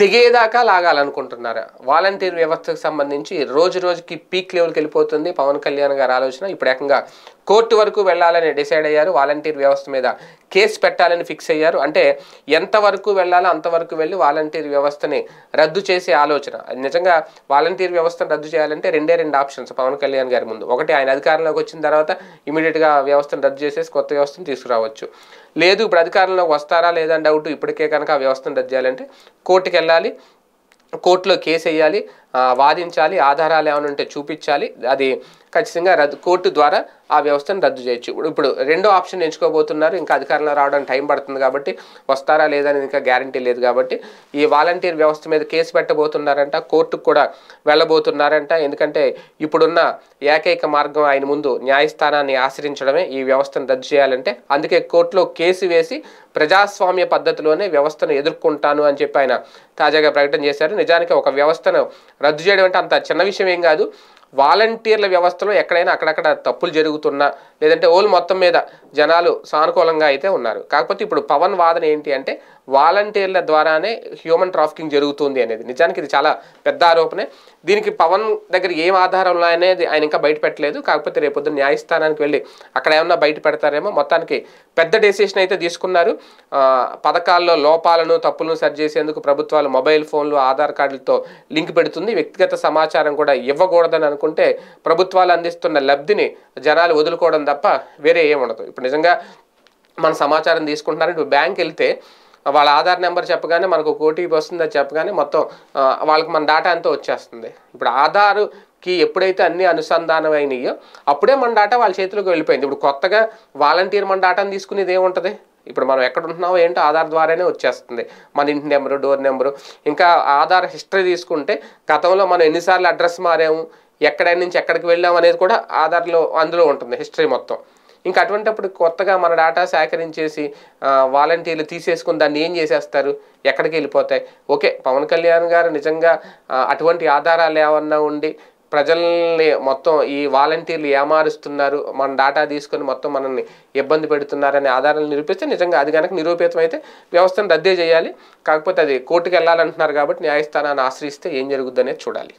తెగేదాకా లాగాలనుకుంటున్నారు volunteer వ్యవస్థకు సంబంధించి రోజు రోజుకి పీక్ లెవెల్కి వెళ్ళిపోతుంది పవన్ కళ్యాణ్ గారి ఆలోచన ఇప్పుడు ఏకంగా కోర్టు వరకు వెళ్ళాలని డిసైడ్ అయ్యారు వాలంటీర్ వ్యవస్థ మీద కేసు పెట్టాలని ఫిక్స్ అయ్యారు అంటే ఎంతవరకు వెళ్ళాలో అంతవరకు వెళ్ళి వాలంటీర్ వ్యవస్థని రద్దు చేసే ఆలోచన నిజంగా వాలంటీర్ వ్యవస్థను రద్దు చేయాలంటే రెండే రెండు ఆప్షన్స్ పవన్ కళ్యాణ్ గారి ముందు ఒకటి ఆయన అధికారంలోకి వచ్చిన తర్వాత ఇమీడియట్గా వ్యవస్థను రద్దు చేసేసి కొత్త వ్యవస్థను తీసుకురావచ్చు లేదు ఇప్పుడు అధికారంలోకి వస్తారా లేదా డౌట్ ఇప్పటికే కనుక ఆ వ్యవస్థను రద్దు చేయాలంటే కోర్టుకి వెళ్ళాలి కోర్టులో కేసు వేయాలి వాదించాలి ఆధారాలు ఏమైనా ఉంటే చూపించాలి అది ఖచ్చితంగా రద్దు కోర్టు ద్వారా ఆ వ్యవస్థను రద్దు చేయొచ్చు ఇప్పుడు రెండో ఆప్షన్ ఎంచుకోబోతున్నారు ఇంకా అధికారంలో రావడానికి టైం పడుతుంది కాబట్టి వస్తారా లేదని ఇంకా గ్యారంటీ లేదు కాబట్టి ఈ వాలంటీర్ వ్యవస్థ మీద కేసు పెట్టబోతున్నారంట కోర్టుకు కూడా వెళ్ళబోతున్నారంట ఎందుకంటే ఇప్పుడున్న ఏకైక మార్గం ఆయన ముందు న్యాయస్థానాన్ని ఆశ్రయించడమే ఈ వ్యవస్థను రద్దు చేయాలంటే అందుకే కోర్టులో కేసు వేసి ప్రజాస్వామ్య పద్ధతిలోనే వ్యవస్థను ఎదుర్కొంటాను అని చెప్పి ఆయన తాజాగా ప్రకటన చేశారు నిజానికి ఒక వ్యవస్థను రద్దు చేయడం అంటే అంత చిన్న విషయం ఏం కాదు వాలంటీర్ల వ్యవస్థలో ఎక్కడైనా అక్కడక్కడ తప్పులు జరుగుతున్నా లేదంటే ఓల్ మొత్తం మీద జనాలు సానుకూలంగా అయితే ఉన్నారు కాకపోతే ఇప్పుడు పవన్ వాదన ఏంటి అంటే వాలంటీర్ల ద్వారానే హ్యూమన్ ట్రాఫికింగ్ జరుగుతుంది అనేది నిజానికి ఇది చాలా పెద్ద ఆరోపణే దీనికి పవన్ దగ్గర ఏం ఆధారం అనేది ఆయన ఇంకా బయట పెట్టలేదు కాకపోతే పొద్దున్న న్యాయస్థానానికి వెళ్ళి అక్కడ ఏమన్నా బయట పెడతారేమో మొత్తానికి పెద్ద డెసిషన్ అయితే తీసుకున్నారు పథకాల్లో లోపాలను తప్పులను సరి చేసేందుకు ప్రభుత్వాలు మొబైల్ ఫోన్లు ఆధార్ కార్డులతో లింక్ పెడుతుంది వ్యక్తిగత సమాచారం కూడా ఇవ్వకూడదని అనుకుంటే ప్రభుత్వాలు అందిస్తున్న లబ్ధిని జనాలు వదులుకోవడం తప్ప వేరే ఏం ఉండదు ఇప్పుడు నిజంగా మన సమాచారం ఇప్పుడు బ్యాంక్ వెళ్తే వాళ్ళ ఆధార్ నెంబర్ చెప్పగానే మనకు ఒక ఓటీపీ వస్తుందని చెప్పగానే మొత్తం వాళ్ళకి మన డేటా అంతా వచ్చేస్తుంది ఇప్పుడు ఆధారుకి కి ఎప్పుడైతే అన్ని అనుసంధానం అయినాయో అప్పుడే మన డాటా వాళ్ళ చేతిలోకి వెళ్ళిపోయింది ఇప్పుడు కొత్తగా వాలంటీర్ మన డాటాను తీసుకునేది ఏముంటుంది ఇప్పుడు మనం ఎక్కడ ఉంటున్నామో ఏంటో ఆధార్ ద్వారానే వచ్చేస్తుంది మన ఇంటి నెంబరు డోర్ నెంబరు ఇంకా ఆధార్ హిస్టరీ తీసుకుంటే గతంలో మనం ఎన్నిసార్లు అడ్రస్ మారాము ఎక్కడ నుంచి ఎక్కడికి వెళ్ళాము అనేది కూడా ఆధార్లో అందులో ఉంటుంది హిస్టరీ మొత్తం ఇంకా అప్పుడు కొత్తగా మన డేటా సేకరించేసి వాలంటీర్లు తీసేసుకుని దాన్ని ఏం చేసేస్తారు ఎక్కడికి వెళ్ళిపోతాయి ఓకే పవన్ కళ్యాణ్ గారు నిజంగా అటువంటి ఆధారాలు ఏమన్నా ఉండి ప్రజల్ని మొత్తం ఈ వాలంటీర్లు ఏమారుస్తున్నారు మన డేటా తీసుకొని మొత్తం మనల్ని ఇబ్బంది పెడుతున్నారనే ఆధారాలు నిరూపిస్తే నిజంగా అది కనుక నిరూపితం అయితే వ్యవస్థను రద్దే చేయాలి కాకపోతే అది కోర్టుకు వెళ్ళాలంటున్నారు కాబట్టి న్యాయస్థానాన్ని ఆశ్రయిస్తే ఏం జరుగుద్ది చూడాలి